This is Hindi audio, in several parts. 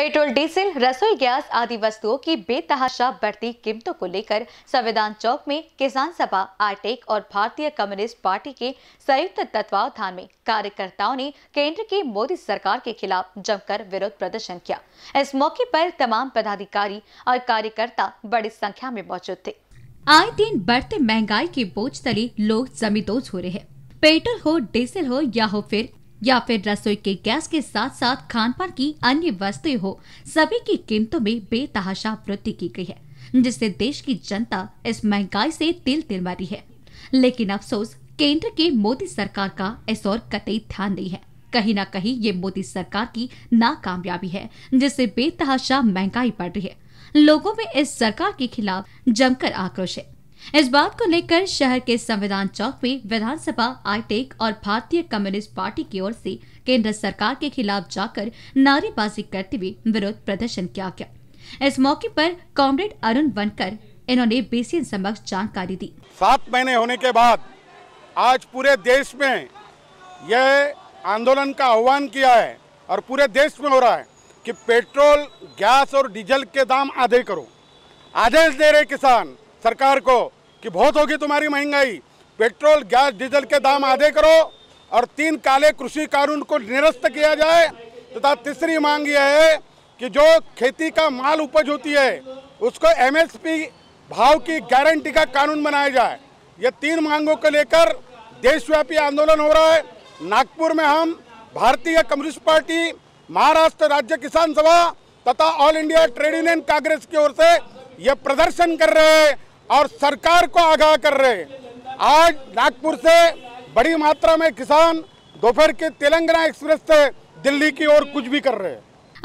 पेट्रोल डीजल रसोई गैस आदि वस्तुओं की बेतहाशा बढ़ती कीमतों को लेकर संविधान चौक में किसान सभा आरटेक और भारतीय कम्युनिस्ट पार्टी के संयुक्त तत्वावधान में कार्यकर्ताओं ने केंद्र की मोदी सरकार के खिलाफ जमकर विरोध प्रदर्शन किया इस मौके पर तमाम पदाधिकारी और कार्यकर्ता बड़ी संख्या में मौजूद थे आए दिन बढ़ते महंगाई के बोझ तले लोग जमीदोज हो रहे हैं पेट्रोल हो डीजल हो या हो फिर या फिर रसोई के गैस के साथ साथ खान पान की अन्य वस्तुएं हो सभी की कीमतों में बेतहाशा वृद्धि की गई है जिससे देश की जनता इस महंगाई से तिल तिल मारी है लेकिन अफसोस केंद्र के मोदी सरकार का इस और कतई ध्यान नहीं है कहीं ना कहीं ये मोदी सरकार की नाकामयाबी है जिससे बेतहाशा महंगाई बढ़ रही है लोगों में इस सरकार के खिलाफ जमकर आक्रोश है इस बात को लेकर शहर के संविधान चौक में विधानसभा आईटेक और भारतीय कम्युनिस्ट पार्टी की ओर से केंद्र सरकार के खिलाफ जाकर नारेबाजी करते हुए विरोध प्रदर्शन किया गया इस मौके पर कॉमरेड अरुण बनकर इन्होंने बीसीएन समक्ष जानकारी दी सात महीने होने के बाद आज पूरे देश में यह आंदोलन का आह्वान किया है और पूरे देश में हो रहा है कि पेट्रोल गैस और डीजल के दाम आधे करो आदेश दे रहे किसान सरकार को कि बहुत होगी तुम्हारी महंगाई पेट्रोल गैस डीजल के दाम आधे करो और तीन काले कृषि कानून को निरस्त किया जाए तथा तो तीसरी मांग यह है कि जो खेती का माल उपज होती है उसको एमएसपी भाव की गारंटी का कानून बनाया जाए ये तीन मांगों को लेकर देशव्यापी आंदोलन हो रहा है नागपुर में हम भारतीय कम्युनिस्ट पार्टी महाराष्ट्र राज्य किसान सभा तथा all India trade union congress की ओर से यह प्रदर्शन कर रहे हैं और सरकार को आगाह कर रहे हैं आज नागपुर से बड़ी मात्रा में किसान दोपहर के तेलंगाना एक्सप्रेस से दिल्ली की ओर कुछ भी कर रहे हैं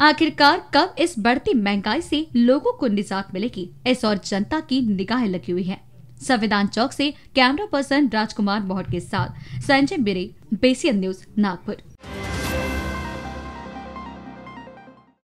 आखिरकार कब इस बढ़ती महंगाई से लोगों को निजात मिलेगी इस और जनता की निगाहें लगी हुई है संविधान चौक से कैमरा पर्सन राजकुमार मोहट के साथ संजय बिरे बेसियन न्यूज नागपुर